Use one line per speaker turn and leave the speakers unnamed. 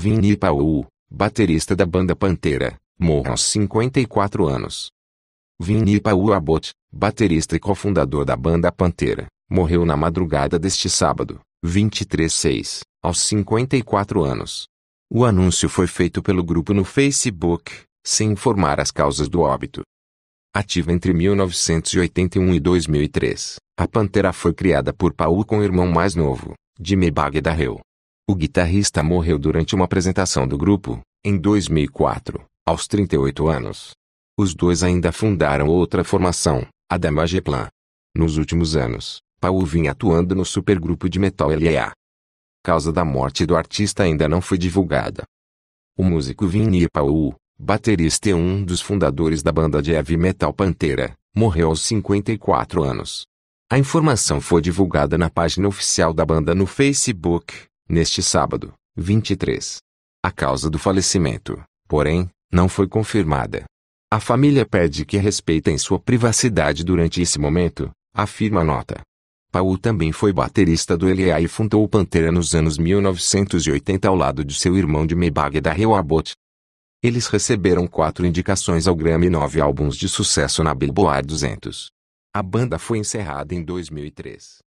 Vinnie Paul, baterista da banda Pantera, morre aos 54 anos. Vinnie Paul Abbott, baterista e cofundador da banda Pantera, morreu na madrugada deste sábado, 23/6, aos 54 anos. O anúncio foi feito pelo grupo no Facebook, sem informar as causas do óbito. Ativa entre 1981 e 2003, a Pantera foi criada por Paul com o irmão mais novo, Jimmy Bagdahel, o guitarrista morreu durante uma apresentação do grupo, em 2004, aos 38 anos. Os dois ainda fundaram outra formação, a Damage Plan. Nos últimos anos, Paul vinha atuando no supergrupo de metal LA. Causa da morte do artista ainda não foi divulgada. O músico Vinnie Paul, baterista e um dos fundadores da banda de heavy metal Pantera, morreu aos 54 anos. A informação foi divulgada na página oficial da banda no Facebook, neste sábado, 23. A causa do falecimento, porém, não foi confirmada. A família pede que respeitem sua privacidade durante esse momento, afirma a nota. Paul também foi baterista do LA e fundou o Pantera nos anos 1980 ao lado de seu irmão de Maybach da Real Abbott. Eles receberam quatro indicações ao Grammy e nove álbuns de sucesso na Billboard 200. A banda foi encerrada em 2003.